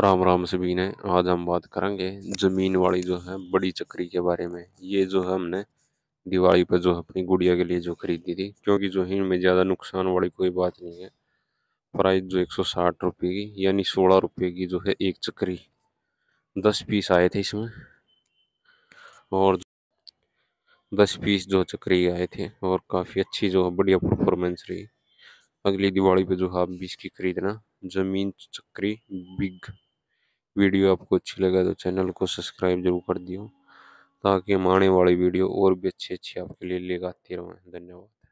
राम राम सभी ने आज हम बात करेंगे ज़मीन वाली जो है बड़ी चक्री के बारे में ये जो है हमने दिवाली पर जो अपनी गुड़िया के लिए जो खरीदी थी क्योंकि जो है इनमें ज़्यादा नुकसान वाली कोई बात नहीं है प्राइस जो एक सौ साठ रुपये की यानी सोलह रुपये की जो है एक चक्री दस पीस आए थे इसमें और दस पीस जो चक्री आए थे और काफ़ी अच्छी जो बढ़िया परफॉर्मेंस रही अगली दिवाली पे जो है आप बीस की खरीदना ज़मीन चक्री बिग वीडियो आपको अच्छी लगे तो चैनल को सब्सक्राइब जरूर कर दियो ताकि हम आने वाली वीडियो और भी अच्छी अच्छी आपके लिए लेकर आते रहें धन्यवाद